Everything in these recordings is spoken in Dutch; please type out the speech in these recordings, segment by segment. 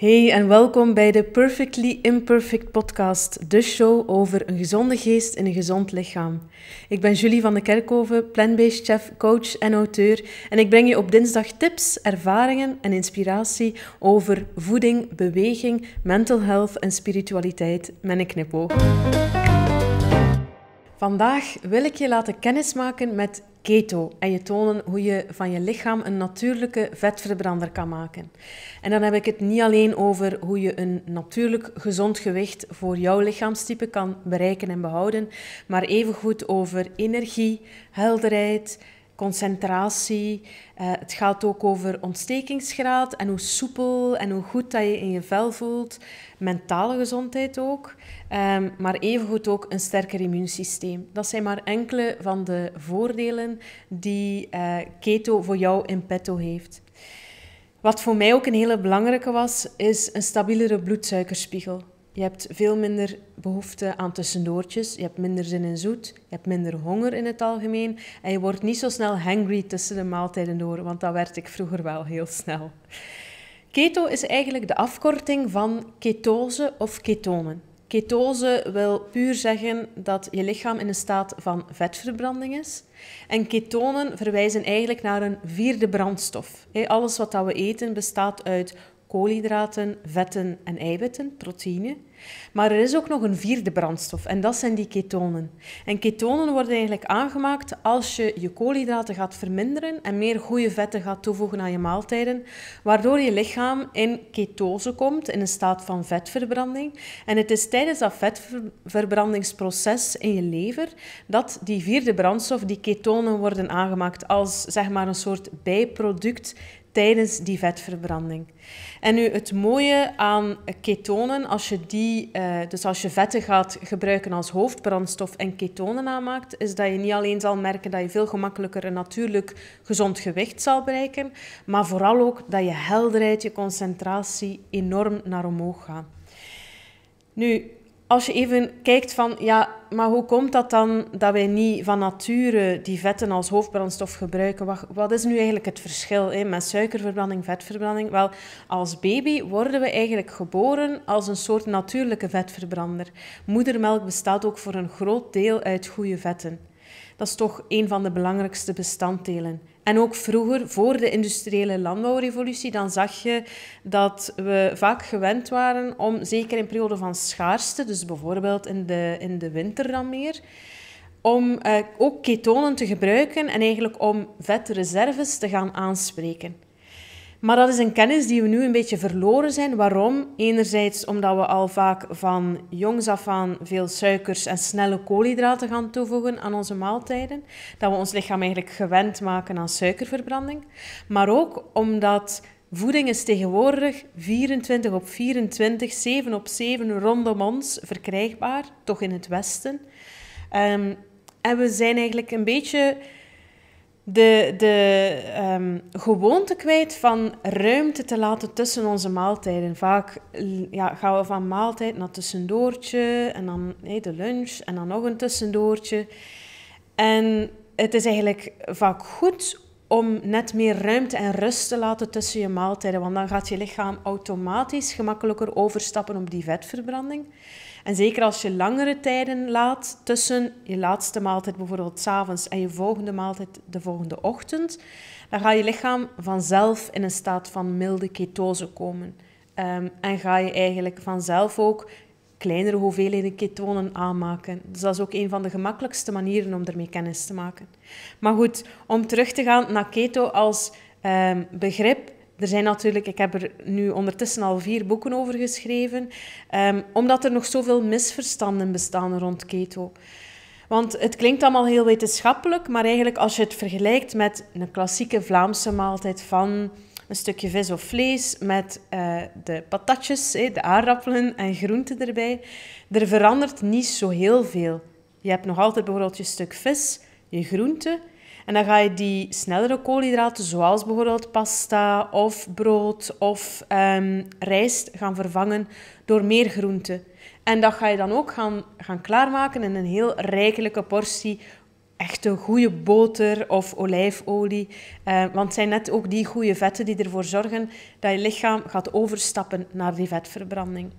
Hey en welkom bij de Perfectly Imperfect podcast, de show over een gezonde geest in een gezond lichaam. Ik ben Julie van de Kerkhoven, plant-based chef, coach en auteur en ik breng je op dinsdag tips, ervaringen en inspiratie over voeding, beweging, mental health en spiritualiteit met een knipoog. Vandaag wil ik je laten kennismaken met keto en je tonen hoe je van je lichaam een natuurlijke vetverbrander kan maken. En dan heb ik het niet alleen over hoe je een natuurlijk gezond gewicht voor jouw lichaamstype kan bereiken en behouden, maar evengoed over energie, helderheid, concentratie. Eh, het gaat ook over ontstekingsgraad en hoe soepel en hoe goed dat je in je vel voelt. Mentale gezondheid ook. Um, maar evengoed ook een sterker immuunsysteem. Dat zijn maar enkele van de voordelen die eh, keto voor jou in petto heeft. Wat voor mij ook een hele belangrijke was, is een stabielere bloedsuikerspiegel. Je hebt veel minder behoefte aan tussendoortjes. Je hebt minder zin in zoet. Je hebt minder honger in het algemeen. En je wordt niet zo snel hangry tussen de maaltijden door, want dat werd ik vroeger wel heel snel. Keto is eigenlijk de afkorting van ketose of ketonen. Ketose wil puur zeggen dat je lichaam in een staat van vetverbranding is. En ketonen verwijzen eigenlijk naar een vierde brandstof. Alles wat we eten bestaat uit koolhydraten, vetten en eiwitten, proteïne. Maar er is ook nog een vierde brandstof en dat zijn die ketonen. En ketonen worden eigenlijk aangemaakt als je je koolhydraten gaat verminderen en meer goede vetten gaat toevoegen aan je maaltijden, waardoor je lichaam in ketose komt, in een staat van vetverbranding. En het is tijdens dat vetverbrandingsproces in je lever dat die vierde brandstof, die ketonen, worden aangemaakt als zeg maar een soort bijproduct tijdens die vetverbranding. En nu het mooie aan ketonen, als je die, eh, dus als je vetten gaat gebruiken als hoofdbrandstof en ketonen aanmaakt, is dat je niet alleen zal merken dat je veel gemakkelijker een natuurlijk gezond gewicht zal bereiken, maar vooral ook dat je helderheid, je concentratie enorm naar omhoog gaat. Nu, als je even kijkt van, ja, maar hoe komt dat dan dat wij niet van nature die vetten als hoofdbrandstof gebruiken? Wat, is nu eigenlijk het verschil hè, met suikerverbranding, vetverbranding? Wel, als baby worden we eigenlijk geboren als een soort natuurlijke vetverbrander. Moedermelk bestaat ook voor een groot deel uit goede vetten. Dat is toch een van de belangrijkste bestanddelen. En ook vroeger, voor de industriële landbouwrevolutie, dan zag je dat we vaak gewend waren om, zeker in periode van schaarste, dus bijvoorbeeld in de, in de winter dan meer, om eh, ook ketonen te gebruiken en eigenlijk om vetreserves te gaan aanspreken. Maar dat is een kennis die we nu een beetje verloren zijn. Waarom? Enerzijds omdat we al vaak van jongs af aan veel suikers en snelle koolhydraten gaan toevoegen aan onze maaltijden. Dat we ons lichaam eigenlijk gewend maken aan suikerverbranding. Maar ook omdat voeding is tegenwoordig 24 op 24, 7 op 7 rondom ons verkrijgbaar, toch in het Westen. Ehm, en we zijn eigenlijk een beetje de, de ehm, gewoonte kwijt van ruimte te laten tussen onze maaltijden. Vaak ja, gaan we van maaltijd naar tussendoortje en dan hey, de lunch en dan nog een tussendoortje. En het is eigenlijk vaak goed om net meer ruimte en rust te laten tussen je maaltijden, want dan gaat je lichaam automatisch gemakkelijker overstappen op die vetverbranding. En zeker als je langere tijden laat tussen je laatste maaltijd bijvoorbeeld s avonds en je volgende maaltijd de volgende ochtend, dan gaat je lichaam vanzelf in een staat van milde ketose komen. Ehm, en ga je eigenlijk vanzelf ook kleinere hoeveelheden ketonen aanmaken. Dus dat is ook een van de gemakkelijkste manieren om ermee kennis te maken. Maar goed, om terug te gaan naar keto als ehm, begrip, er zijn natuurlijk, ik heb er nu ondertussen al vier boeken over geschreven, ehm, omdat er nog zoveel misverstanden bestaan rond keto. Want het klinkt allemaal heel wetenschappelijk, maar eigenlijk als je het vergelijkt met een klassieke Vlaamse maaltijd van een stukje vis of vlees met eh, de patatjes, de aardappelen en groenten erbij, er verandert niet zo heel veel. Je hebt nog altijd bijvoorbeeld je stuk vis, je groente en dan ga je die snellere koolhydraten, zoals bijvoorbeeld pasta of brood of ehm, rijst, gaan vervangen door meer groenten. En dat ga je dan ook gaan, gaan klaarmaken in een heel rijkelijke portie echte goede boter of olijfolie. Eh, want het zijn net ook die goede vetten die ervoor zorgen dat je lichaam gaat overstappen naar die vetverbranding.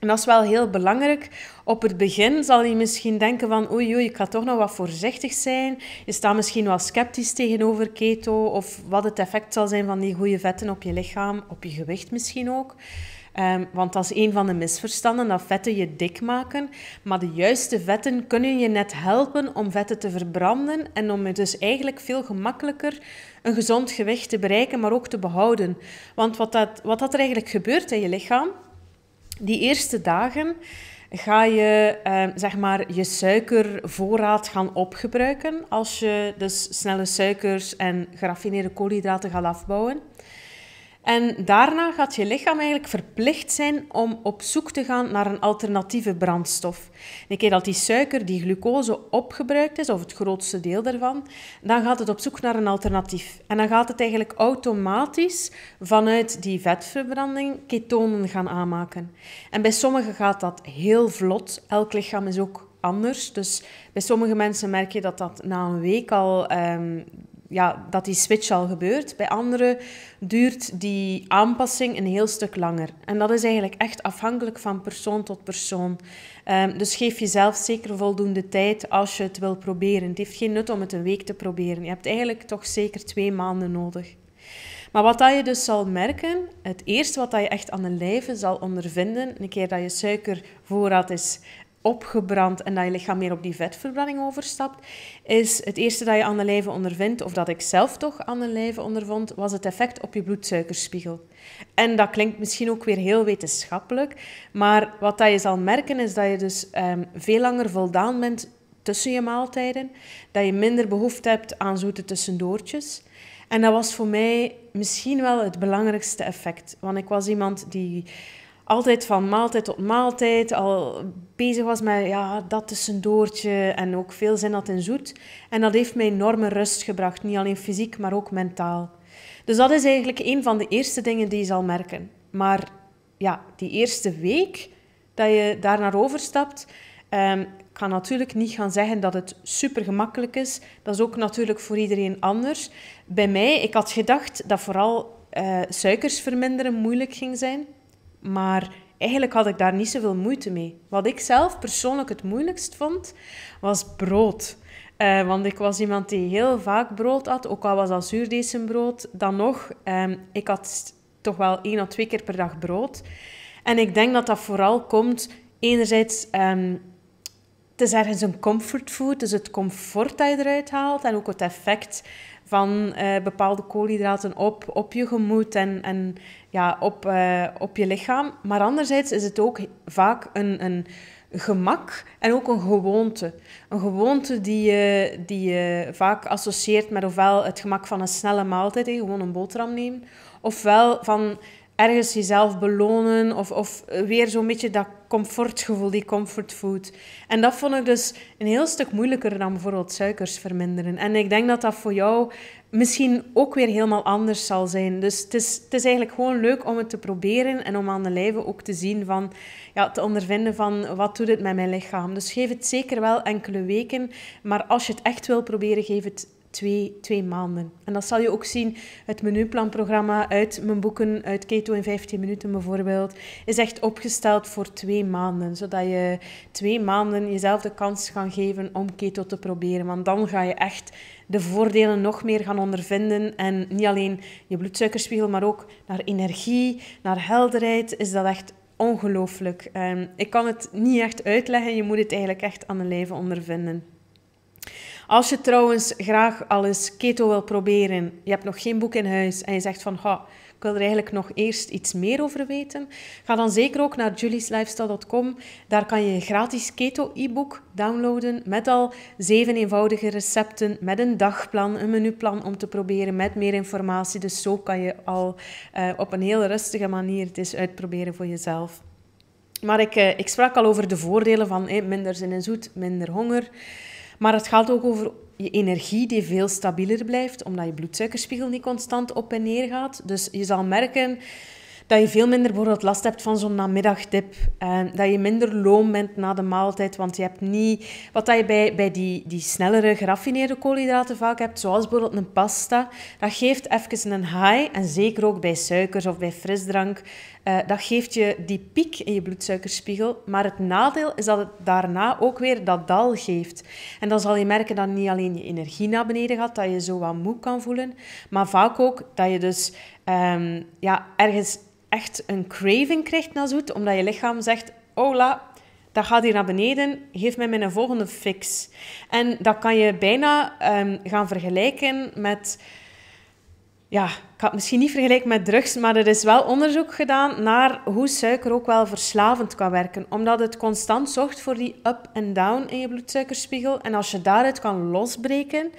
En dat is wel heel belangrijk. Op het begin zal je misschien denken van oei oei, ik ga toch nog wat voorzichtig zijn. Je staat misschien wel sceptisch tegenover keto of wat het effect zal zijn van die goede vetten op je lichaam, op je gewicht misschien ook. Ehm, want dat is een van de misverstanden, dat vetten je dik maken. Maar de juiste vetten kunnen je net helpen om vetten te verbranden en om dus eigenlijk veel gemakkelijker een gezond gewicht te bereiken, maar ook te behouden. Want wat, dat, wat dat er eigenlijk gebeurt in je lichaam, die eerste dagen ga je ehm, zeg maar je suikervoorraad gaan opgebruiken als je dus snelle suikers en geraffineerde koolhydraten gaat afbouwen. En daarna gaat je lichaam eigenlijk verplicht zijn om op zoek te gaan naar een alternatieve brandstof. Een keer dat die suiker, die glucose, opgebruikt is, of het grootste deel daarvan, dan gaat het op zoek naar een alternatief. En dan gaat het eigenlijk automatisch vanuit die vetverbranding ketonen gaan aanmaken. En bij sommigen gaat dat heel vlot. Elk lichaam is ook anders. Dus bij sommige mensen merk je dat dat na een week al ehm, ja, dat die switch al gebeurt. Bij anderen duurt die aanpassing een heel stuk langer. En dat is eigenlijk echt afhankelijk van persoon tot persoon. Ehm, dus geef jezelf zeker voldoende tijd als je het wil proberen. Het heeft geen nut om het een week te proberen. Je hebt eigenlijk toch zeker twee maanden nodig. Maar wat dat je dus zal merken, het eerste wat dat je echt aan de lijve zal ondervinden, een keer dat je suikervoorraad is opgebrand en dat je lichaam meer op die vetverbranding overstapt, is het eerste dat je aan de lijve ondervindt, of dat ik zelf toch aan de lijve ondervond, was het effect op je bloedsuikerspiegel. En dat klinkt misschien ook weer heel wetenschappelijk, maar wat dat je zal merken is dat je dus ehm, veel langer voldaan bent tussen je maaltijden, dat je minder behoefte hebt aan zoete tussendoortjes. En dat was voor mij misschien wel het belangrijkste effect, want ik was iemand die altijd van maaltijd tot maaltijd al bezig was met ja, dat doortje en ook veel zin had in zoet. En dat heeft mij enorme rust gebracht, niet alleen fysiek, maar ook mentaal. Dus dat is eigenlijk een van de eerste dingen die je zal merken. Maar ja, die eerste week dat je daar naar overstapt, ehm, kan ik natuurlijk niet gaan zeggen dat het super gemakkelijk is. Dat is ook natuurlijk voor iedereen anders. Bij mij, ik had gedacht dat vooral uh, suikers verminderen moeilijk ging zijn. Maar eigenlijk had ik daar niet zoveel moeite mee. Wat ik zelf persoonlijk het moeilijkst vond, was brood. Eh, want ik was iemand die heel vaak brood at, ook al was dat zuurdesembrood. Dan nog, ehm, ik had toch wel één of twee keer per dag brood. En ik denk dat dat vooral komt, enerzijds, ehm, het is ergens een comfortfood, dus het comfort dat je eruit haalt en ook het effect van eh, bepaalde koolhydraten op, op je gemoed en, en ja, op, eh, op je lichaam. Maar anderzijds is het ook vaak een, een gemak en ook een gewoonte. Een gewoonte die je, die je vaak associeert met ofwel het gemak van een snelle maaltijd, gewoon een boterham nemen, ofwel van ergens jezelf belonen of, of weer zo'n beetje dat comfortgevoel, die comfortfood. En dat vond ik dus een heel stuk moeilijker dan bijvoorbeeld suikers verminderen. En ik denk dat dat voor jou misschien ook weer helemaal anders zal zijn. Dus het is, het is eigenlijk gewoon leuk om het te proberen en om aan de lijve ook te zien van, ja, te ondervinden van wat doet het met mijn lichaam. Dus geef het zeker wel enkele weken, maar als je het echt wil proberen, geef het twee, twee maanden. En dat zal je ook zien, het menuplanprogramma uit mijn boeken, uit Keto in 15 minuten bijvoorbeeld, is echt opgesteld voor twee maanden. Zodat je twee maanden jezelf de kans kan geven om keto te proberen. Want dan ga je echt de voordelen nog meer gaan ondervinden. En niet alleen je bloedsuikerspiegel, maar ook naar energie, naar helderheid is dat echt ongelooflijk. Ehm, ik kan het niet echt uitleggen, je moet het eigenlijk echt aan een lijve ondervinden. Als je trouwens graag alles keto wil proberen, je hebt nog geen boek in huis en je zegt van, ik wil er eigenlijk nog eerst iets meer over weten. Ga dan zeker ook naar julieslifestyle.com. Daar kan je een gratis keto-e-book downloaden met al zeven eenvoudige recepten, met een dagplan, een menuplan om te proberen, met meer informatie. Dus zo kan je al eh, op een heel rustige manier het eens uitproberen voor jezelf. Maar ik, eh, ik, sprak al over de voordelen van hé, minder zin in zoet, minder honger. Maar het gaat ook over je energie die veel stabieler blijft, omdat je bloedsuikerspiegel niet constant op en neer gaat. Dus je zal merken dat je veel minder bijvoorbeeld last hebt van zo'n namiddagdip. Eh, dat je minder loom bent na de maaltijd. Want je hebt niet... Wat dat je bij, bij die, die snellere geraffineerde koolhydraten vaak hebt, zoals bijvoorbeeld een pasta, dat geeft even een high. En zeker ook bij suikers of bij frisdrank. Eh, dat geeft je die piek in je bloedsuikerspiegel. Maar het nadeel is dat het daarna ook weer dat dal geeft. En dan zal je merken dat niet alleen je energie naar beneden gaat, dat je zo wat moe kan voelen. Maar vaak ook dat je dus ehm, ja, ergens echt een craving krijgt naar zoet, omdat je lichaam zegt, hola, dat gaat hier naar beneden, geef mij mijn volgende fix. En dat kan je bijna ehm, gaan vergelijken met... Ja, ik had het misschien niet vergelijken met drugs, maar er is wel onderzoek gedaan naar hoe suiker ook wel verslavend kan werken. Omdat het constant zorgt voor die up en down in je bloedsuikerspiegel. En als je daaruit kan losbreken,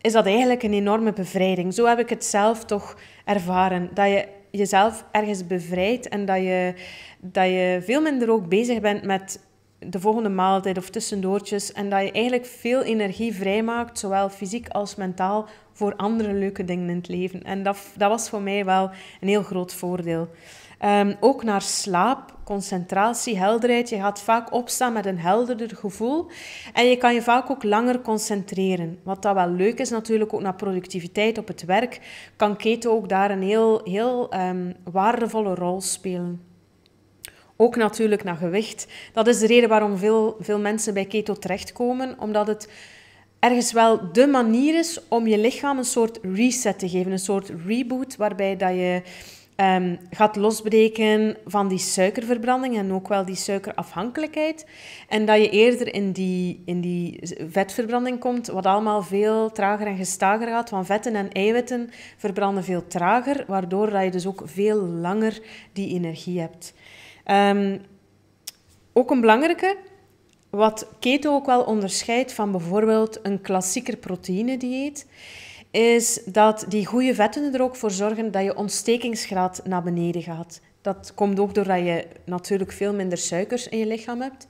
is dat eigenlijk een enorme bevrijding. Zo heb ik het zelf toch ervaren. Dat je jezelf ergens bevrijdt en dat je, dat je veel minder ook bezig bent met de volgende maaltijd of tussendoortjes. En dat je eigenlijk veel energie vrijmaakt, zowel fysiek als mentaal, voor andere leuke dingen in het leven. En dat, dat was voor mij wel een heel groot voordeel. Ehm, ook naar slaap concentratie, helderheid. Je gaat vaak opstaan met een helderder gevoel. En je kan je vaak ook langer concentreren. Wat dat wel leuk is natuurlijk ook naar productiviteit op het werk, kan keto ook daar een heel, heel ehm, waardevolle rol spelen. Ook natuurlijk naar gewicht. Dat is de reden waarom veel, veel mensen bij keto terechtkomen, omdat het ergens wel de manier is om je lichaam een soort reset te geven, een soort reboot, waarbij dat je Ehm, gaat losbreken van die suikerverbranding en ook wel die suikerafhankelijkheid. En dat je eerder in die, in die vetverbranding komt, wat allemaal veel trager en gestager gaat. Want vetten en eiwitten verbranden veel trager, waardoor dat je dus ook veel langer die energie hebt. Ehm, ook een belangrijke, wat keto ook wel onderscheidt van bijvoorbeeld een klassieker proteïnedieet, is dat die goede vetten er ook voor zorgen dat je ontstekingsgraad naar beneden gaat. Dat komt ook doordat je natuurlijk veel minder suikers in je lichaam hebt.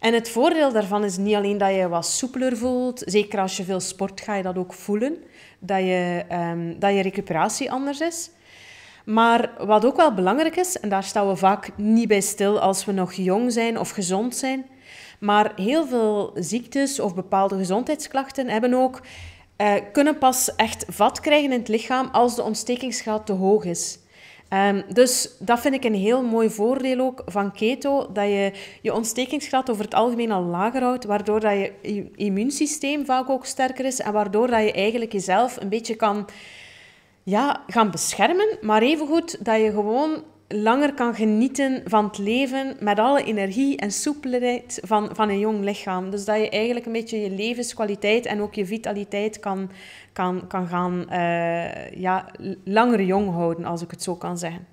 En het voordeel daarvan is niet alleen dat je wat soepeler voelt, zeker als je veel sport ga je dat ook voelen, dat je, ehm, dat je recuperatie anders is. Maar wat ook wel belangrijk is, en daar staan we vaak niet bij stil als we nog jong zijn of gezond zijn, maar heel veel ziektes of bepaalde gezondheidsklachten hebben ook uh, kunnen pas echt vat krijgen in het lichaam als de ontstekingsgraad te hoog is. Ehm, dus dat vind ik een heel mooi voordeel ook van keto, dat je je ontstekingsgraad over het algemeen al lager houdt, waardoor dat je, je immuunsysteem vaak ook sterker is en waardoor dat je eigenlijk jezelf een beetje kan ja, gaan beschermen, maar evengoed dat je gewoon langer kan genieten van het leven met alle energie en soepelheid van, van een jong lichaam. Dus dat je eigenlijk een beetje je levenskwaliteit en ook je vitaliteit kan, kan, kan gaan eh, ja, langer jong houden, als ik het zo kan zeggen.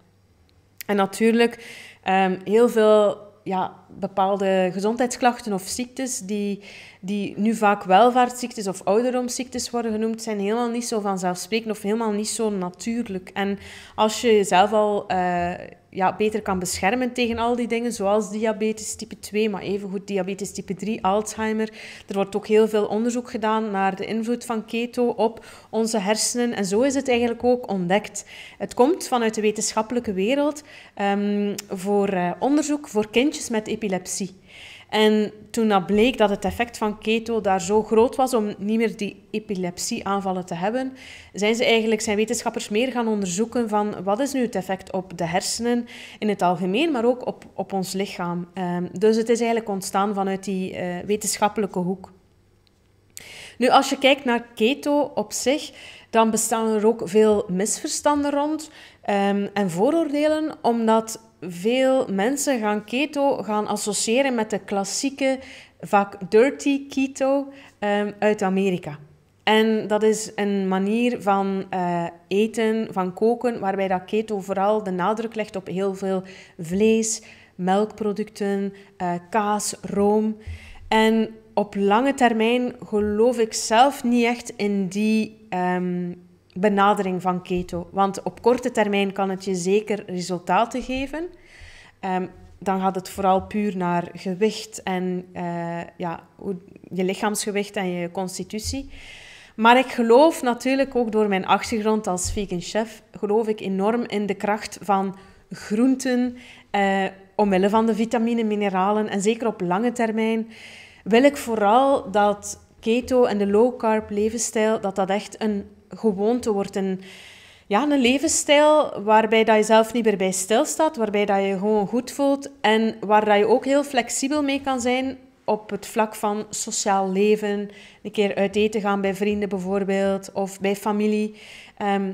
En natuurlijk ehm, heel veel ja, bepaalde gezondheidsklachten of ziektes die die nu vaak welvaartsziektes of ouderdomsziektes worden genoemd, zijn helemaal niet zo vanzelfsprekend of helemaal niet zo natuurlijk. En als je jezelf al eh, ja, beter kan beschermen tegen al die dingen, zoals diabetes type 2, maar evengoed diabetes type 3, Alzheimer. Er wordt ook heel veel onderzoek gedaan naar de invloed van keto op onze hersenen. En zo is het eigenlijk ook ontdekt. Het komt vanuit de wetenschappelijke wereld ehm, voor eh, onderzoek voor kindjes met epilepsie. En toen dat bleek dat het effect van keto daar zo groot was om niet meer die epilepsieaanvallen te hebben, zijn ze eigenlijk, zijn wetenschappers meer gaan onderzoeken van wat is nu het effect op de hersenen in het algemeen, maar ook op, op ons lichaam. Um, dus het is eigenlijk ontstaan vanuit die eh, wetenschappelijke hoek. Nu, als je kijkt naar keto op zich, dan bestaan er ook veel misverstanden rond ehm, en vooroordelen, omdat veel mensen gaan keto gaan associëren met de klassieke, vaak dirty keto ehm, uit Amerika. En dat is een manier van eh, eten, van koken, waarbij dat keto vooral de nadruk legt op heel veel vlees, melkproducten, eh, kaas, room. En op lange termijn geloof ik zelf niet echt in die ehm, benadering van keto. Want op korte termijn kan het je zeker resultaten geven. Ehm, dan gaat het vooral puur naar gewicht en eh, ja, je lichaamsgewicht en je constitutie. Maar ik geloof natuurlijk ook door mijn achtergrond als vegan chef, geloof ik enorm in de kracht van groenten, eh, omwille van de vitamine, mineralen en zeker op lange termijn wil ik vooral dat keto en de low carb levensstijl dat dat echt een gewoonte wordt. Een, ja, een levensstijl waarbij dat je zelf niet meer bij stilstaat, waarbij dat je gewoon goed voelt en waar dat je ook heel flexibel mee kan zijn op het vlak van sociaal leven. Een keer uit eten gaan bij vrienden bijvoorbeeld of bij familie. Ehm,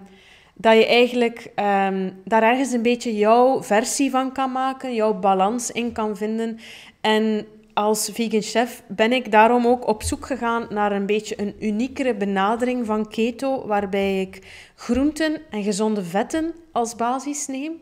dat je eigenlijk ehm, daar ergens een beetje jouw versie van kan maken, jouw balans in kan vinden. En als vegan chef ben ik daarom ook op zoek gegaan naar een beetje een uniekere benadering van keto, waarbij ik groenten en gezonde vetten als basis neem.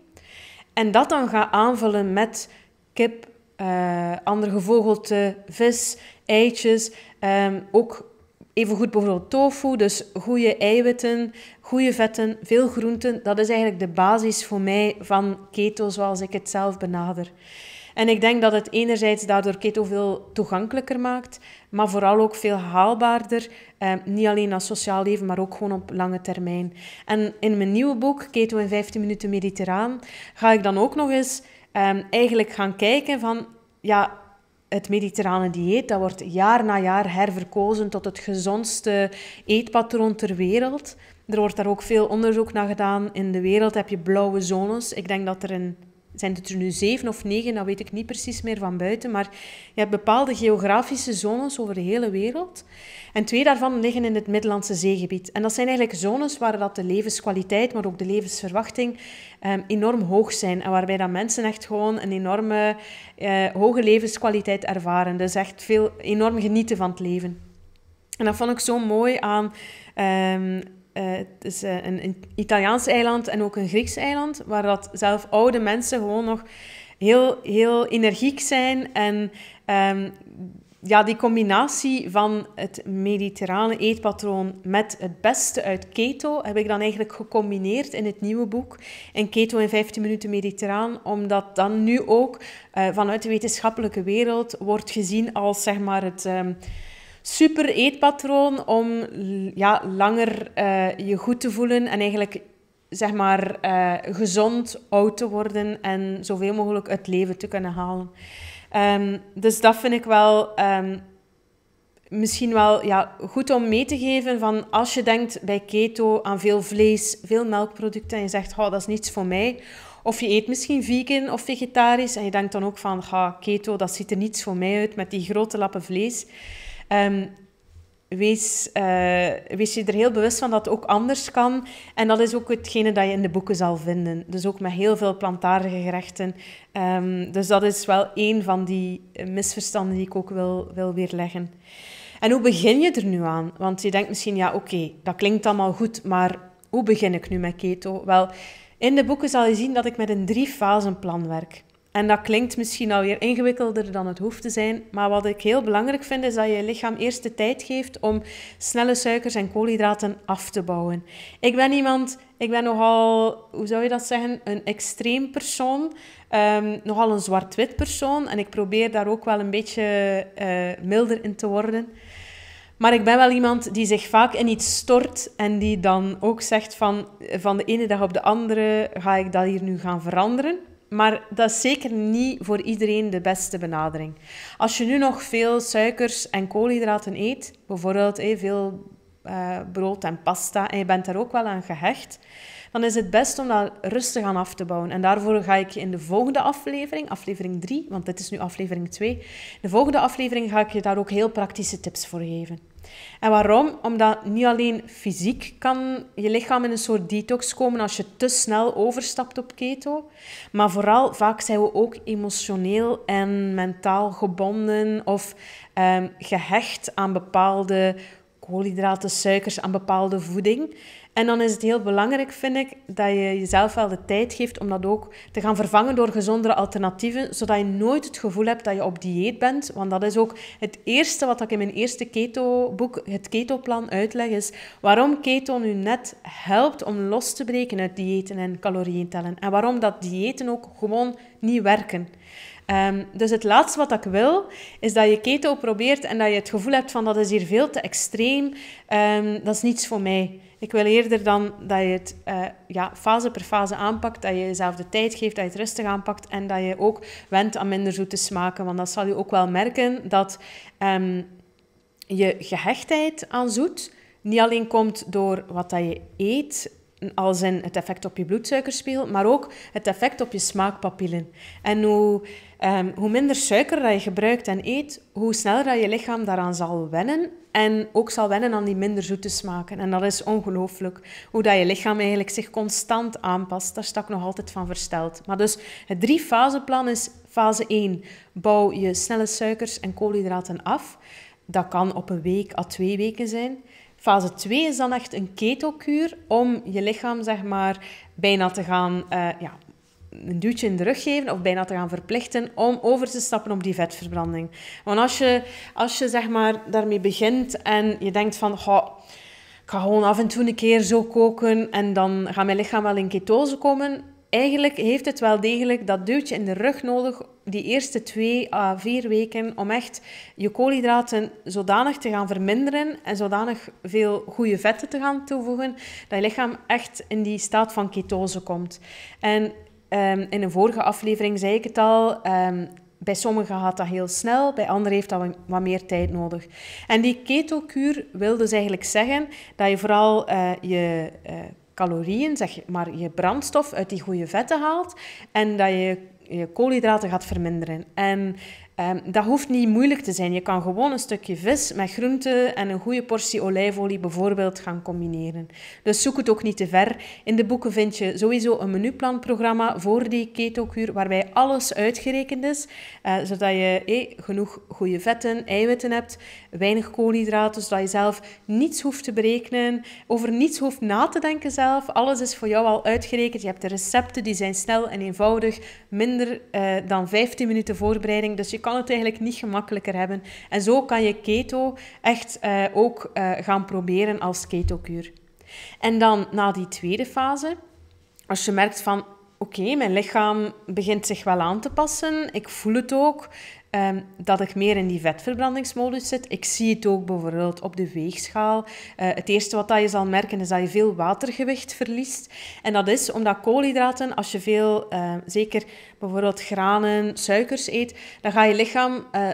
En dat dan ga aanvullen met kip, uh, eh, andere gevogelte, vis, eitjes, ehm, ook even goed bijvoorbeeld tofu, dus goede eiwitten, goede vetten, veel groenten. Dat is eigenlijk de basis voor mij van keto zoals ik het zelf benader. En ik denk dat het enerzijds daardoor keto veel toegankelijker maakt, maar vooral ook veel haalbaarder. Eh, niet alleen als sociaal leven, maar ook gewoon op lange termijn. En in mijn nieuwe boek, Keto in 15 minuten mediterraan, ga ik dan ook nog eens ehm, eigenlijk gaan kijken van... Ja, het mediterrane dieet, dat wordt jaar na jaar herverkozen tot het gezondste eetpatroon ter wereld. Er wordt daar ook veel onderzoek naar gedaan. In de wereld heb je blauwe zones. Ik denk dat er in zijn het er nu zeven of negen, dat weet ik niet precies meer van buiten. Maar je hebt bepaalde geografische zones over de hele wereld. En twee daarvan liggen in het Middellandse zeegebied. En dat zijn eigenlijk zones waar dat de levenskwaliteit, maar ook de levensverwachting ehm, enorm hoog zijn. En waarbij dat mensen echt gewoon een enorme eh, hoge levenskwaliteit ervaren. Dus echt veel, enorm genieten van het leven. En dat vond ik zo mooi aan ehm, eh, het is eh, een, een, Italiaans eiland en ook een Grieks eiland, waar dat zelf oude mensen gewoon nog heel, heel energiek zijn. En ehm, ja, die combinatie van het mediterrane eetpatroon met het beste uit keto heb ik dan eigenlijk gecombineerd in het nieuwe boek. In Keto in 15 minuten mediterraan, omdat dan nu ook eh, vanuit de wetenschappelijke wereld wordt gezien als zeg maar het. Ehm, super eetpatroon om ja, langer eh, je goed te voelen en eigenlijk zeg maar eh, gezond oud te worden en zoveel mogelijk uit leven te kunnen halen. Ehm, dus dat vind ik wel ehm, misschien wel ja, goed om mee te geven van als je denkt bij keto aan veel vlees, veel melkproducten en je zegt, oh, dat is niets voor mij. Of je eet misschien vegan of vegetarisch en je denkt dan ook van, ga keto, dat ziet er niets voor mij uit met die grote lappen vlees. Ehm, eh, wees, je er heel bewust van dat het ook anders kan. En dat is ook hetgene dat je in de boeken zal vinden. Dus ook met heel veel plantaardige gerechten. Ehm, dus dat is wel een van die eh, misverstanden die ik ook wil, wil weerleggen. En hoe begin je er nu aan? Want je denkt misschien, ja oké, dat klinkt allemaal goed, maar hoe begin ik nu met keto? Wel, in de boeken zal je zien dat ik met een drie-fasen plan werk. En dat klinkt misschien alweer ingewikkelder dan het hoeft te zijn. Maar wat ik heel belangrijk vind, is dat je je lichaam eerst de tijd geeft om snelle suikers en koolhydraten af te bouwen. Ik ben iemand, ik ben nogal, hoe zou je dat zeggen, een extreem persoon. Ehm, nogal een zwart-wit persoon. En ik probeer daar ook wel een beetje eh, milder in te worden. Maar ik ben wel iemand die zich vaak in iets stort en die dan ook zegt van, van de ene dag op de andere ga ik dat hier nu gaan veranderen. Maar dat is zeker niet voor iedereen de beste benadering. Als je nu nog veel suikers en koolhydraten eet, bijvoorbeeld veel eh, brood en pasta, en je bent daar ook wel aan gehecht, dan is het best om dat rustig aan af te bouwen. En daarvoor ga ik je in de volgende aflevering, aflevering 3, want dit is nu aflevering 2, de volgende aflevering ga ik je daar ook heel praktische tips voor geven. En waarom? Omdat niet alleen fysiek kan je lichaam in een soort detox komen als je te snel overstapt op keto, maar vooral vaak zijn we ook emotioneel en mentaal gebonden of ehm, gehecht aan bepaalde koolhydraten, suikers, aan bepaalde voeding. En dan is het heel belangrijk, vind ik, dat je jezelf wel de tijd geeft om dat ook te gaan vervangen door gezondere alternatieven, zodat je nooit het gevoel hebt dat je op dieet bent. Want dat is ook het eerste wat ik in mijn eerste keto-boek, het keto-plan, uitleg, is waarom keto nu net helpt om los te breken uit diëten en calorieën tellen. En waarom dat diëten ook gewoon niet werken. Ehm, dus het laatste wat ik wil, is dat je keto probeert en dat je het gevoel hebt van dat is hier veel te extreem, um, dat is niets voor mij. Ik wil eerder dan dat je het eh, ja, fase per fase aanpakt, dat je jezelf de tijd geeft, dat je het rustig aanpakt en dat je ook wendt aan minder zoete smaken. Want dat zal je ook wel merken dat ehm, je gehechtheid aan zoet niet alleen komt door wat dat je eet, als in het effect op je bloedsuikerspiegel, maar ook het effect op je smaakpapillen. En hoe, ehm, hoe minder suiker dat je gebruikt en eet, hoe sneller dat je lichaam daaraan zal wennen en ook zal wennen aan die minder zoete smaken. En dat is ongelooflijk. Hoe dat je lichaam eigenlijk zich constant aanpast, daar sta ik nog altijd van versteld. Maar dus het drie-fase-plan is fase 1. Bouw je snelle suikers en koolhydraten af. Dat kan op een week à twee weken zijn. Fase 2 is dan echt een ketokuur om je lichaam zeg maar, bijna te gaan eh, ja, een duwtje in de rug geven of bijna te gaan verplichten om over te stappen op die vetverbranding. Want als je, als je zeg maar, daarmee begint en je denkt van... ik ga gewoon af en toe een keer zo koken en dan gaat mijn lichaam wel in ketose komen. Eigenlijk heeft het wel degelijk dat duwtje in de rug nodig die eerste twee à vier weken om echt je koolhydraten zodanig te gaan verminderen en zodanig veel goede vetten te gaan toevoegen, dat je lichaam echt in die staat van ketose komt. En ehm, in een vorige aflevering zei ik het al, ehm, bij sommigen gaat dat heel snel, bij anderen heeft dat wat meer tijd nodig. En die ketokuur wil dus eigenlijk zeggen dat je vooral eh, je eh, calorieën, zeg maar je brandstof uit die goede vetten haalt en dat je je koolhydraten gaat verminderen. En Ehm, dat hoeft niet moeilijk te zijn. Je kan gewoon een stukje vis met groenten en een goede portie olijfolie bijvoorbeeld gaan combineren. Dus zoek het ook niet te ver. In de boeken vind je sowieso een menuplanprogramma voor die ketokuur, waarbij alles uitgerekend is, eh, zodat je eh, genoeg goede vetten, eiwitten hebt, weinig koolhydraten, zodat je zelf niets hoeft te berekenen, over niets hoeft na te denken zelf. Alles is voor jou al uitgerekend. Je hebt de recepten, die zijn snel en eenvoudig, minder eh, dan 15 minuten voorbereiding. Dus je kan het eigenlijk niet gemakkelijker hebben. En zo kan je keto echt eh, ook eh, gaan proberen als ketokuur. En dan na die tweede fase, als je merkt van oké, mijn lichaam begint zich wel aan te passen. Ik voel het ook. Ehm, dat ik meer in die vetverbrandingsmodus zit. Ik zie het ook bijvoorbeeld op de weegschaal. Eh, het eerste wat dat je zal merken is dat je veel watergewicht verliest. En dat is omdat koolhydraten, als je veel, ehm, zeker bijvoorbeeld granen, suikers eet, dan ga je lichaam eh,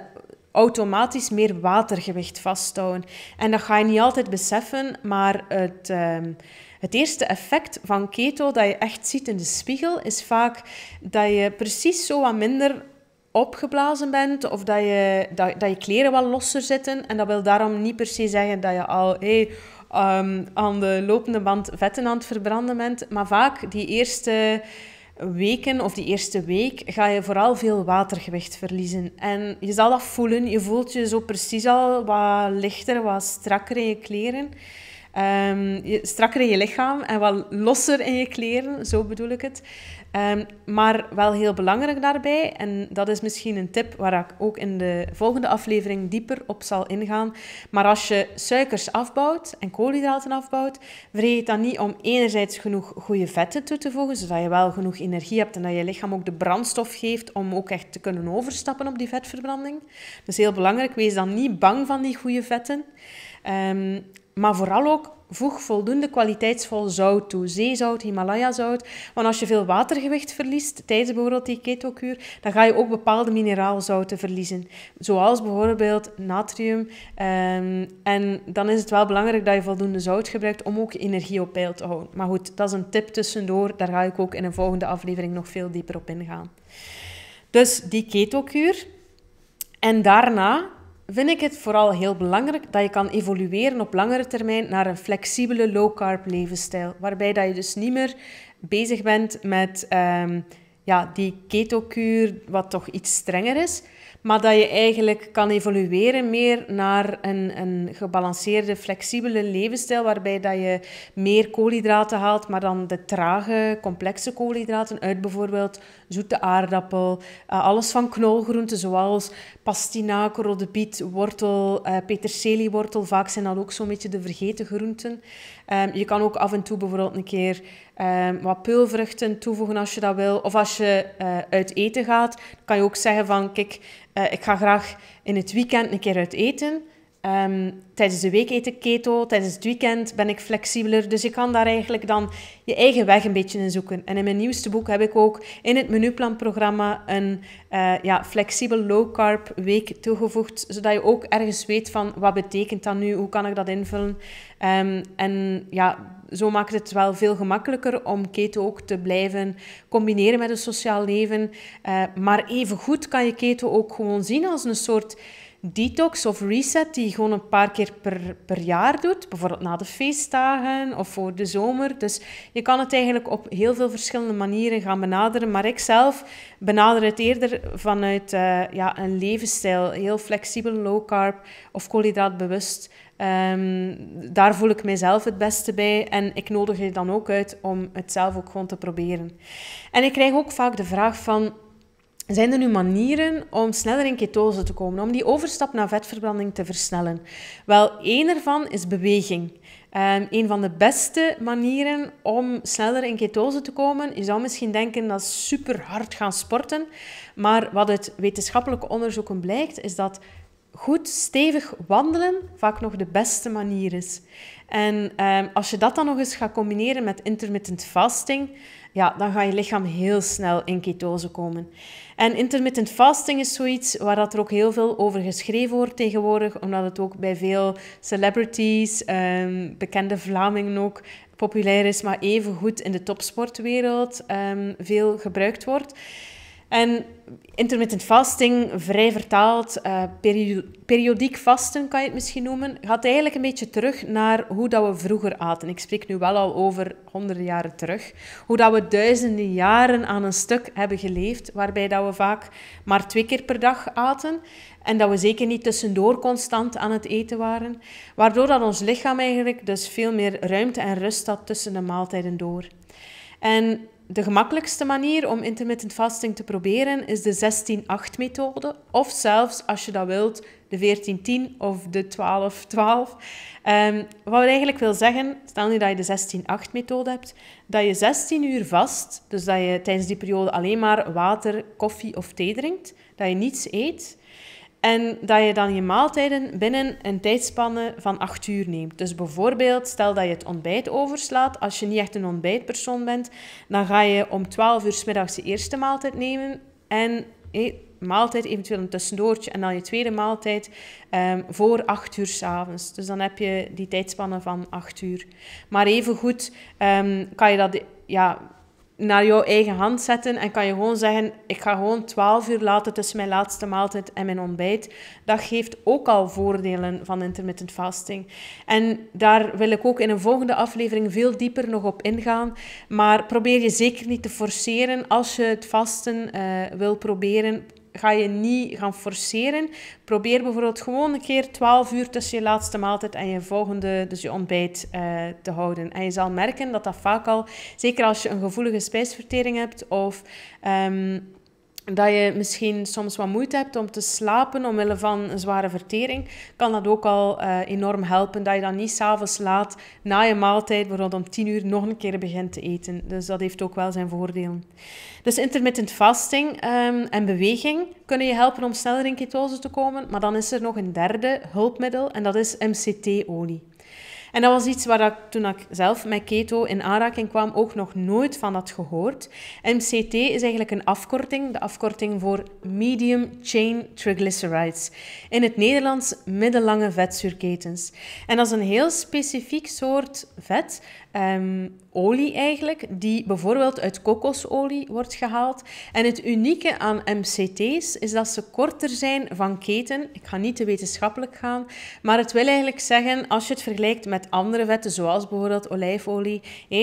automatisch meer watergewicht vasthouden. En dat ga je niet altijd beseffen, maar het, ehm, het eerste effect van keto dat je echt ziet in de spiegel is vaak dat je precies zo wat minder opgeblazen bent of dat je, dat, dat je kleren wat losser zitten. En dat wil daarom niet per se zeggen dat je al hey, ehm, aan de lopende band vetten aan het verbranden bent. Maar vaak die eerste weken of die eerste week ga je vooral veel watergewicht verliezen. En je zal dat voelen. Je voelt je zo precies al wat lichter, wat strakker in je kleren. Ehm, strakker in je lichaam en wat losser in je kleren, zo bedoel ik het. Ehm, maar wel heel belangrijk daarbij, en dat is misschien een tip waar ik ook in de volgende aflevering dieper op zal ingaan. Maar als je suikers afbouwt en koolhydraten afbouwt, vergeet dan niet om enerzijds genoeg goede vetten toe te voegen, zodat je wel genoeg energie hebt en dat je lichaam ook de brandstof geeft om ook echt te kunnen overstappen op die vetverbranding. Dus heel belangrijk, wees dan niet bang van die goede vetten. Ehm, maar vooral ook Voeg voldoende kwaliteitsvol zout toe. Zeezout, Himalaya-zout. Want als je veel watergewicht verliest tijdens bijvoorbeeld die ketokuur, dan ga je ook bepaalde mineraalzouten verliezen. Zoals bijvoorbeeld natrium. Ehm, en dan is het wel belangrijk dat je voldoende zout gebruikt om ook energie op peil te houden. Maar goed, dat is een tip tussendoor. Daar ga ik ook in een volgende aflevering nog veel dieper op ingaan. Dus die ketokuur. En daarna vind ik het vooral heel belangrijk dat je kan evolueren op langere termijn naar een flexibele low-carb levensstijl. Waarbij dat je dus niet meer bezig bent met ehm, ja, die ketokuur, wat toch iets strenger is. Maar dat je eigenlijk kan evolueren meer naar een, een gebalanceerde, flexibele levensstijl, waarbij dat je meer koolhydraten haalt, maar dan de trage, complexe koolhydraten uit bijvoorbeeld zoete aardappel, eh, alles van knolgroenten zoals pastinaak, rode biet, wortel, eh, peterseliewortel. Vaak zijn dat ook zo'n beetje de vergeten groenten. Ehm, je kan ook af en toe bijvoorbeeld een keer ehm, wat peulvruchten toevoegen als je dat wil. Of als je eh, uit eten gaat, kan je ook zeggen van kijk, eh, ik ga graag in het weekend een keer uit eten. Ehm, tijdens de week eet ik keto, tijdens het weekend ben ik flexibeler. Dus je kan daar eigenlijk dan je eigen weg een beetje in zoeken. En in mijn nieuwste boek heb ik ook in het menuplanprogramma een eh, ja, flexibel low carb week toegevoegd. Zodat je ook ergens weet van wat betekent dat nu, hoe kan ik dat invullen. Ehm, en ja, zo maakt het wel veel gemakkelijker om keto ook te blijven combineren met een sociaal leven. Eh, maar even goed kan je keto ook gewoon zien als een soort detox of reset die je gewoon een paar keer per, jaar doet. Bijvoorbeeld na de feestdagen of voor de zomer. Dus je kan het eigenlijk op heel veel verschillende manieren gaan benaderen. Maar ik zelf benader het eerder vanuit eh, ja, een levensstijl. Heel flexibel, low carb of koolhydraatbewust. Um, ehm, daar voel ik mijzelf het beste bij en ik nodig je dan ook uit om het zelf ook gewoon te proberen. En ik krijg ook vaak de vraag van zijn er nu manieren om sneller in ketose te komen, om die overstap naar vetverbranding te versnellen? Wel, één ervan is beweging. Um, een van de beste manieren om sneller in ketose te komen, je zou misschien denken dat is super hard gaan sporten, maar wat uit wetenschappelijke onderzoeken blijkt, is dat goed stevig wandelen vaak nog de beste manier is. En ehm, als je dat dan nog eens gaat combineren met intermittent fasting, ja, dan gaat je lichaam heel snel in ketose komen. En intermittent fasting is zoiets waar dat er ook heel veel over geschreven wordt tegenwoordig, omdat het ook bij veel celebrities, ehm, bekende Vlamingen ook, populair is, maar even goed in de topsportwereld ehm, veel gebruikt wordt. En intermittent fasting, vrij vertaald, eh, periodiek vasten kan je het misschien noemen, gaat eigenlijk een beetje terug naar hoe dat we vroeger aten. Ik spreek nu wel al over honderden jaren terug. Hoe dat we duizenden jaren aan een stuk hebben geleefd, waarbij dat we vaak maar twee keer per dag aten. En dat we zeker niet tussendoor constant aan het eten waren. Waardoor dat ons lichaam eigenlijk dus veel meer ruimte en rust had tussen de maaltijden door. En de gemakkelijkste manier om intermittent fasting te proberen is de 16-8 methode. Of zelfs, als je dat wilt, de 14-10 of de 12-12. Um, ehm, wat eigenlijk wil zeggen, stel nu dat je de 16-8 methode hebt, dat je 16 uur vast, dus dat je tijdens die periode alleen maar water, koffie of thee drinkt, dat je niets eet, en dat je dan je maaltijden binnen een tijdspanne van 8 uur neemt. Dus bijvoorbeeld, stel dat je het ontbijt overslaat. Als je niet echt een ontbijtpersoon bent, dan ga je om 12 uur s middags je eerste maaltijd nemen. En eh, maaltijd, eventueel een tussendoortje. En dan je tweede maaltijd ehm, voor 8 uur s'avonds. Dus dan heb je die tijdspanne van 8 uur. Maar evengoed um, ehm, kan je dat ja, naar jouw eigen hand zetten en kan je gewoon zeggen, ik ga gewoon 12 uur later tussen mijn laatste maaltijd en mijn ontbijt. Dat geeft ook al voordelen van intermittent fasting. En daar wil ik ook in een volgende aflevering veel dieper nog op ingaan. Maar probeer je zeker niet te forceren als je het vasten eh, wil proberen ga je niet gaan forceren. Probeer bijvoorbeeld gewoon een keer 12 uur tussen je laatste maaltijd en je volgende, dus je ontbijt, eh, te houden. En je zal merken dat dat vaak al, zeker als je een gevoelige spijsvertering hebt of ehm, dat je misschien soms wat moeite hebt om te slapen omwille van een zware vertering, kan dat ook al eh, enorm helpen. Dat je dan niet s'avonds laat na je maaltijd, bijvoorbeeld om tien uur, nog een keer begint te eten. Dus dat heeft ook wel zijn voordelen. Dus intermittent fasting ehm, en beweging kunnen je helpen om sneller in ketose te komen. Maar dan is er nog een derde hulpmiddel en dat is MCT-olie. En dat was iets waar ik toen ik zelf met keto in aanraking kwam ook nog nooit van had gehoord. MCT is eigenlijk een afkorting, de afkorting voor Medium Chain Triglycerides. In het Nederlands middellange vetzuurketens. En dat is een heel specifiek soort vet. Ehm, olie eigenlijk, die bijvoorbeeld uit kokosolie wordt gehaald. En het unieke aan MCT's is dat ze korter zijn van keten. Ik ga niet te wetenschappelijk gaan, maar het wil eigenlijk zeggen, als je het vergelijkt met andere vetten, zoals bijvoorbeeld olijfolie,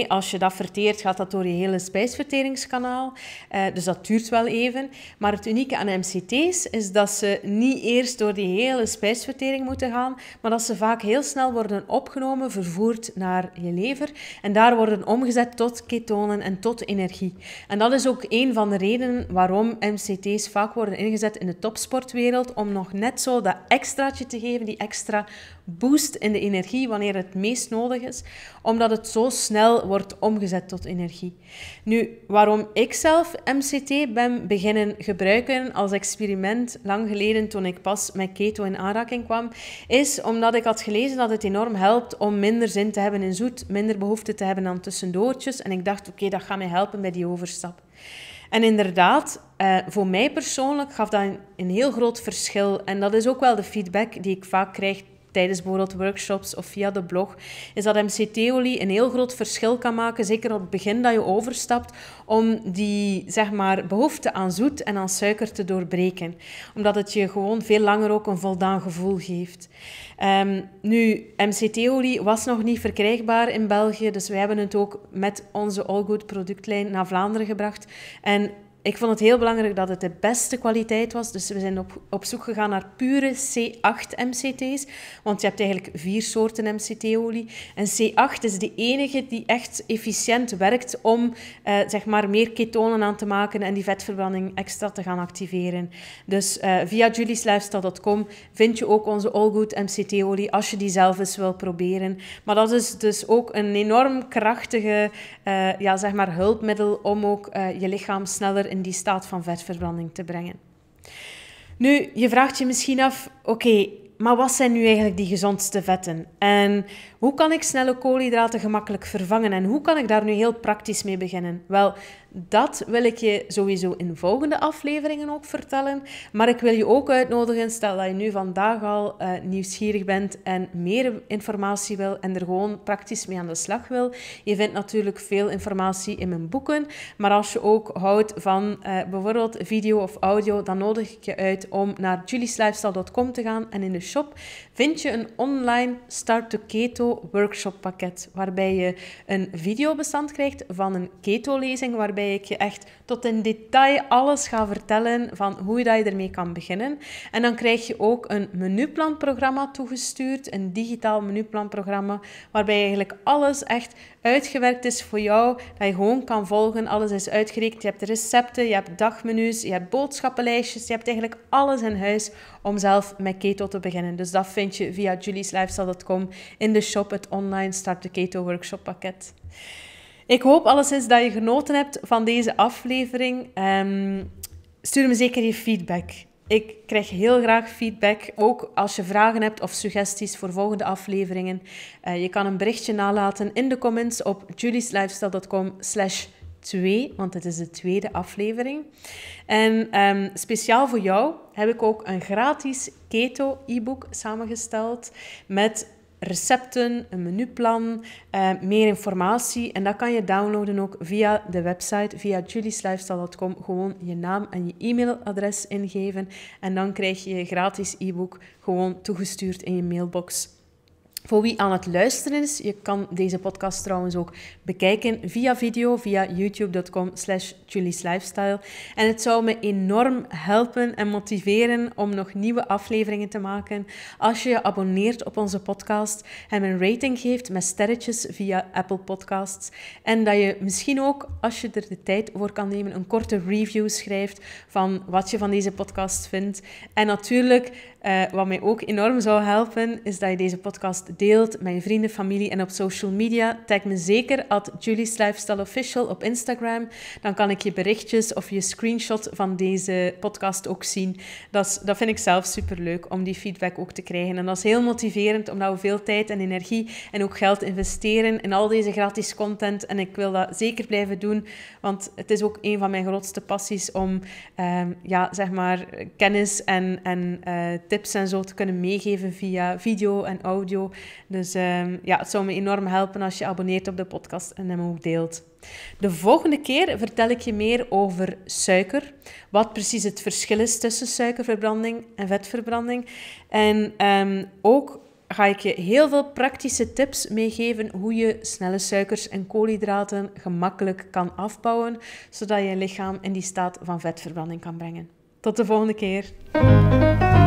als je dat verteert, gaat dat door je hele spijsverteringskanaal. Eh, dus dat duurt wel even. Maar het unieke aan MCT's is dat ze niet eerst door die hele spijsvertering moeten gaan, maar dat ze vaak heel snel worden opgenomen, vervoerd naar je lever. En daar worden omgezet tot ketonen en tot energie. En dat is ook een van de redenen waarom MCT's vaak worden ingezet in de topsportwereld, om nog net zo dat extraatje te geven, die extra boost in de energie wanneer het meest nodig is, omdat het zo snel wordt omgezet tot energie. Nu, waarom ik zelf MCT ben beginnen gebruiken als experiment lang geleden toen ik pas met keto in aanraking kwam, is omdat ik had gelezen dat het enorm helpt om minder zin te hebben in zoet, minder behoefte te hebben aan tussendoortjes. En ik dacht, oké, dat gaat mij helpen bij die overstap. En inderdaad, eh, voor mij persoonlijk gaf dat een, een, heel groot verschil. En dat is ook wel de feedback die ik vaak krijg tijdens bijvoorbeeld workshops of via de blog, is dat MCT-olie een heel groot verschil kan maken, zeker op het begin dat je overstapt, om die zeg maar, behoefte aan zoet en aan suiker te doorbreken. Omdat het je gewoon veel langer ook een voldaan gevoel geeft. Ehm, nu, MCT-olie was nog niet verkrijgbaar in België, dus wij hebben het ook met onze All Good productlijn naar Vlaanderen gebracht. En ik vond het heel belangrijk dat het de beste kwaliteit was. Dus we zijn op, op zoek gegaan naar pure C8 MCT's. Want je hebt eigenlijk vier soorten MCT-olie. En C8 is de enige die echt efficiënt werkt om eh, zeg maar meer ketonen aan te maken en die vetverbranding extra te gaan activeren. Dus eh, via julieslifestyle.com vind je ook onze All Good MCT-olie als je die zelf eens wil proberen. Maar dat is dus ook een enorm krachtige eh, ja, zeg maar hulpmiddel om ook je lichaam sneller in in die staat van vetverbranding te brengen. Nu, je vraagt je misschien af, oké, maar wat zijn nu eigenlijk die gezondste vetten? En hoe kan ik snelle koolhydraten gemakkelijk vervangen en hoe kan ik daar nu heel praktisch mee beginnen? Wel, dat wil ik je sowieso in volgende afleveringen ook vertellen. Maar ik wil je ook uitnodigen, stel dat je nu vandaag al eh, nieuwsgierig bent en meer informatie wil en er gewoon praktisch mee aan de slag wil. Je vindt natuurlijk veel informatie in mijn boeken. Maar als je ook houdt van eh, bijvoorbeeld video of audio, dan nodig ik je uit om naar julieslifestyle.com te gaan. En in de shop vind je een online Start to Keto Keto Workshop pakket, waarbij je een videobestand krijgt van een keto-lezing, waarbij ik je echt tot in detail alles ga vertellen van hoe je dat je ermee kan beginnen. En dan krijg je ook een menuplanprogramma toegestuurd, een digitaal menuplanprogramma, waarbij eigenlijk alles echt uitgewerkt is voor jou, dat je gewoon kan volgen. Alles is uitgerekend. Je hebt recepten, je hebt dagmenu's, je hebt boodschappenlijstjes. Je hebt eigenlijk alles in huis om zelf met keto te beginnen. Dus dat vind je via julieslifestyle.com in de shop, het online Start de Keto Workshop pakket. Ik hoop alleszins dat je genoten hebt van deze aflevering. Ehm, stuur me zeker je feedback. Ik krijg heel graag feedback, ook als je vragen hebt of suggesties voor volgende afleveringen. Eh, je kan een berichtje nalaten in de comments op julieslifestyle.com slash 2, want het is de tweede aflevering. En ehm, speciaal voor jou heb ik ook een gratis keto-e-book samengesteld met recepten, een menuplan, eh, meer informatie. En dat kan je downloaden ook via de website, via julieslifestyle.com. Gewoon je naam en je e-mailadres ingeven. En dan krijg je je gratis e-book gewoon toegestuurd in je mailbox. Voor wie aan het luisteren is, je kan deze podcast trouwens ook bekijken via video, via youtube.com slash Lifestyle. En het zou me enorm helpen en motiveren om nog nieuwe afleveringen te maken als je je abonneert op onze podcast en een rating geeft met sterretjes via Apple Podcasts. En dat je misschien ook, als je er de tijd voor kan nemen, een korte review schrijft van wat je van deze podcast vindt. En natuurlijk, eh, wat mij ook enorm zou helpen, is dat je deze podcast deelt, mijn vrienden, familie en op social media. Tag me zeker at Julie's Lifestyle Official op Instagram. Dan kan ik je berichtjes of je screenshot van deze podcast ook zien. Dat, is, dat vind ik zelf super leuk om die feedback ook te krijgen. En dat is heel motiverend om we veel tijd en energie en ook geld investeren in al deze gratis content. En ik wil dat zeker blijven doen, want het is ook een van mijn grootste passies om ehm, ja, zeg maar, kennis en, en eh, tips en zo te kunnen meegeven via video en audio. Dus ehm, ja, het zou me enorm helpen als je abonneert op de podcast en hem ook deelt. De volgende keer vertel ik je meer over suiker. Wat precies het verschil is tussen suikerverbranding en vetverbranding. En ehm, ook ga ik je heel veel praktische tips meegeven hoe je snelle suikers en koolhydraten gemakkelijk kan afbouwen, zodat je lichaam in die staat van vetverbranding kan brengen. Tot de volgende keer.